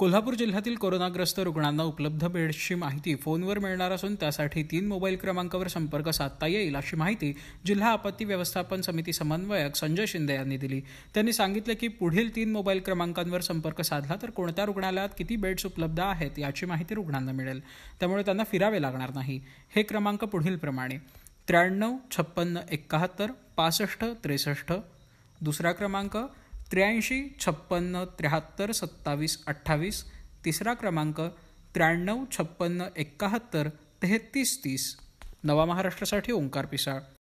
कोल्हापूर जिल्ह्यातील कोरोनाग्रस्त रुग्णांना उपलब्ध बेड्सची माहिती फोनवर मिळणार असून त्यासाठी तीन मोबाईल क्रमांकावर संपर्क साधता येईल अशी माहिती जिल्हा आपत्ती व्यवस्थापन समिती समन्वयक संजय शिंदे यांनी दिली त्यांनी सांगितले की पुढील तीन मोबाईल क्रमांकांवर संपर्क साधला तर कोणत्या रुग्णालयात किती बेड्स उपलब्ध आहेत याची माहिती रुग्णांना मिळेल त्यामुळे त्यांना फिरावे लागणार नाही हे क्रमांक पुढील प्रमाणे त्र्याण्णव छप्पन्न एकाहत्तर पासष्ट त्रेसष्ट दुसरा क्रमांक त्र्याऐंशी छप्पन्न त्र्याहत्तर सत्तावीस अठ्ठावीस तिसरा क्रमांक त्र्याण्णव छप्पन्न एक्काहत्तर तेहत्तीस तीस नवा महाराष्ट्रासाठी ओंकार पिसाळ